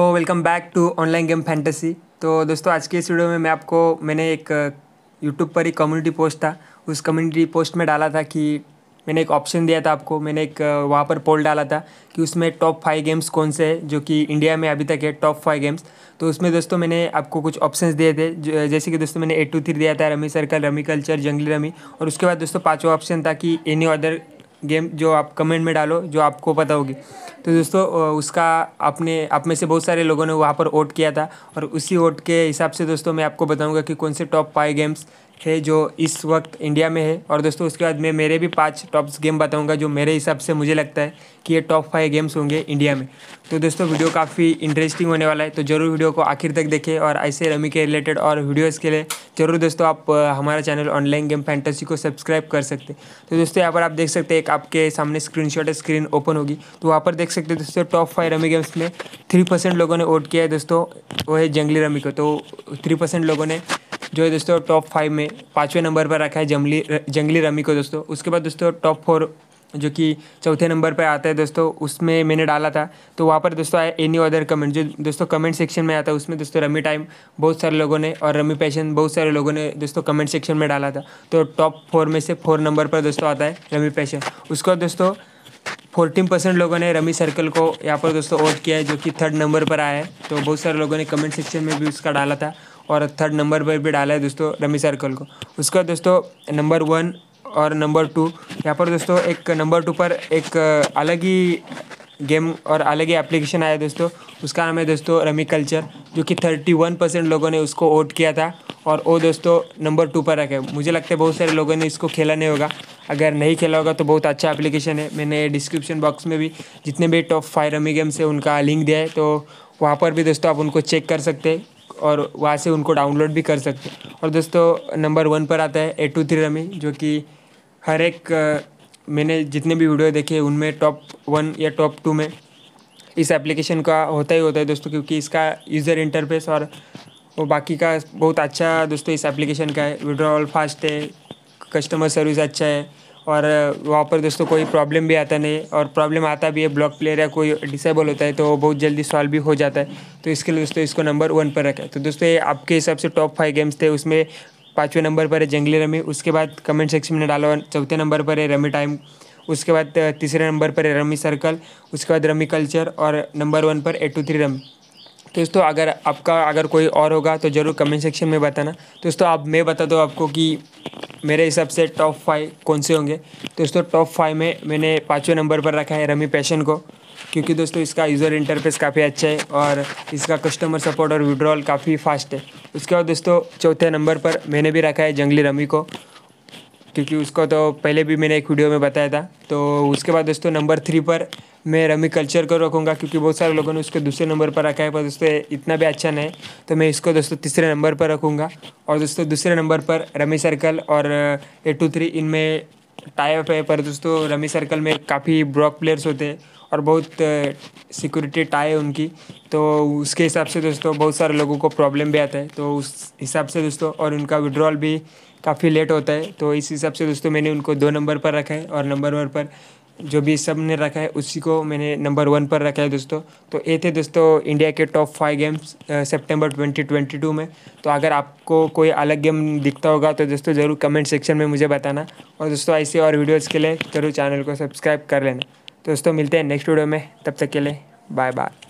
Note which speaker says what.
Speaker 1: तो welcome back to online game fantasy तो दोस्तों आज के इस वीडियो में मैं आपको मैंने एक यूट्यूब uh, पर एक कम्युनिटी पोस्ट था उस कम्युनिटी पोस्ट में डाला था कि मैंने एक ऑप्शन दिया था आपको मैंने एक uh, वहाँ पर पोल डाला था कि उसमें टॉप फाइव गेम्स कौन से हैं जो कि इंडिया में अभी तक है टॉप फाइव गेम्स तो उसमें दोस्तों मैंने आपको कुछ ऑप्शंस दिए थे uh, जैसे कि दोस्तों मैंने एट टू थ्री दिया था rummy circle rummy culture Junglee rummy और उसके बाद दोस्तों पाँचवा ऑप्शन था कि एनी अदर गेम जो आप कमेंट में डालो जो आपको पता होगी तो दोस्तों उसका आपने आप में से बहुत सारे लोगों ने वहाँ पर वोट किया था और उसी वोट के हिसाब से दोस्तों मैं आपको बताऊँगा कि कौन से टॉप फाइव गेम्स है जो इस वक्त इंडिया में है और दोस्तों उसके बाद मैं मेरे भी पाँच टॉप्स गेम बताऊंगा जो मेरे हिसाब से मुझे लगता है कि ये टॉप फाइव गेम्स होंगे इंडिया में तो दोस्तों वीडियो काफ़ी इंटरेस्टिंग होने वाला है तो ज़रूर वीडियो को आखिर तक देखें और ऐसे रमी के रिलेटेड और वीडियोज़ के लिए ज़रूर दोस्तों आप हमारा चैनल ऑनलाइन गेम फैंटेसी को सब्सक्राइब कर सकते तो दोस्तों यहाँ पर आप देख सकते हैं एक आपके सामने स्क्रीन स्क्रीन ओपन होगी तो वहाँ पर देख सकते हैं दोस्तों टॉप फाइव रमी गेम्स में थ्री लोगों ने वोट किया है दोस्तों वो है जंगली रमी को तो थ्री लोगों ने जो है दोस्तों टॉप फाइव में पाँचवें नंबर पर रखा है जंगली जंगली रमी को दोस्तों उसके बाद दोस्तों टॉप फोर जो कि चौथे नंबर पर आता है दोस्तों उसमें मैंने डाला था तो वहाँ पर दोस्तों आया एनी अदर कमेंट जो दोस्तों कमेंट सेक्शन में आता है उसमें दोस्तों रमी टाइम बहुत सारे लोगों ने और रमी पैशन बहुत सारे लोगों ने दोस्तों कमेंट सेक्शन में डाला था तो टॉप फोर में से फोर नंबर पर दोस्तों आता है रमी पैशन उसको दोस्तों फोर्टीन परसेंट लोगों ने रमी सर्कल को यहाँ पर दोस्तों वोट किया है जो कि थर्ड नंबर पर आया है तो बहुत सारे लोगों ने कमेंट सेक्शन में भी उसका डाला था और थर्ड नंबर पर भी डाला है दोस्तों रमी सर्कल को उसका दोस्तों नंबर वन और नंबर टू यहाँ पर दोस्तों एक नंबर टू पर एक अलग ही गेम और अलग ही एप्लीकेशन आया दोस्तों उसका नाम है दोस्तों रमी कल्चर जो कि थर्टी वन परसेंट लोगों ने उसको वोट किया था और वो दोस्तों नंबर टू पर रखे मुझे लगता है बहुत सारे लोगों ने इसको खेला नहीं होगा अगर नहीं खेला होगा तो बहुत अच्छा एप्लीकेशन है मैंने डिस्क्रिप्शन बॉक्स में भी जितने भी टॉप फाइव रमी गेम्स है उनका लिंक दिया है तो वहाँ पर भी दोस्तों आप उनको चेक कर सकते हैं और वहाँ से उनको डाउनलोड भी कर सकते हैं और दोस्तों नंबर वन पर आता है ए टू थ्री रमी जो कि हर एक मैंने जितने भी वीडियो देखे उनमें टॉप वन या टॉप टू में इस एप्लीकेशन का होता ही होता है दोस्तों क्योंकि इसका यूज़र इंटरफेस और वो बाकी का बहुत अच्छा दोस्तों इस एप्लीकेशन का है विड्रॉल फास्ट है कस्टमर सर्विस अच्छा है और वहाँ पर दोस्तों कोई प्रॉब्लम भी आता नहीं और प्रॉब्लम आता भी है ब्लॉक प्लेयर या कोई डिसेबल होता है तो बहुत जल्दी सॉल्व भी हो जाता है तो इसके लिए दोस्तों इसको नंबर वन पर रखें तो दोस्तों ये आपके हिसाब से टॉप फाइव गेम्स थे उसमें पाँचवें नंबर पर है जंगली रमी उसके बाद कमेंट सेक्शन में डाला चौथे नंबर पर है रमी टाइम उसके बाद तीसरे नंबर पर है रमी सर्कल उसके बाद रमी कल्चर और नंबर वन पर ए टू थ्री रमी दोस्तों अगर आपका अगर कोई और होगा तो ज़रूर कमेंट सेक्शन में बताना दोस्तों आप मैं बता दो आपको कि मेरे हिसाब से टॉप फाइव कौन से होंगे दोस्तों टॉप फाइव में मैंने पाँचवें नंबर पर रखा है रमी पैशन को क्योंकि दोस्तों इसका यूज़र इंटरफेस काफ़ी अच्छा है और इसका कस्टमर सपोर्ट और विड्रॉल काफ़ी फास्ट है उसके बाद दोस्तों चौथे नंबर पर मैंने भी रखा है जंगली रमी को क्योंकि उसको तो पहले भी मैंने एक वीडियो में बताया था तो उसके बाद दोस्तों नंबर थ्री पर मैं रमी कल्चर को रखूँगा क्योंकि बहुत सारे लोगों ने उसको दूसरे नंबर पर रखा है पर दोस्तों इतना भी अच्छा नहीं तो मैं इसको दोस्तों तीसरे नंबर पर रखूँगा और दोस्तों दूसरे नंबर पर रमी सर्कल और ए टू थ्री इनमें टाइप है पर दोस्तों रमी सर्कल में काफ़ी ब्रॉक प्लेयर्स होते हैं और बहुत सिक्योरिटी टाई है उनकी तो उसके हिसाब से दोस्तों बहुत सारे लोगों को प्रॉब्लम भी आता है तो उस हिसाब से दोस्तों और उनका विड्रॉल भी काफ़ी लेट होता है तो इस हिसाब से दोस्तों मैंने उनको दो नंबर पर रखा है और नंबर वन पर जो भी सब ने रखा है उसी को मैंने नंबर वन पर रखा है दोस्तों तो ये थे दोस्तों इंडिया के टॉप फाइव गेम्स सितंबर 2022 में तो अगर आपको कोई अलग गेम दिखता होगा तो दोस्तों ज़रूर कमेंट सेक्शन में मुझे बताना और दोस्तों ऐसे और वीडियोज़ के लिए ज़रूर चैनल को सब्सक्राइब कर लेना तो दोस्तों मिलते हैं नेक्स्ट वीडियो में तब तक के लिए बाय बाय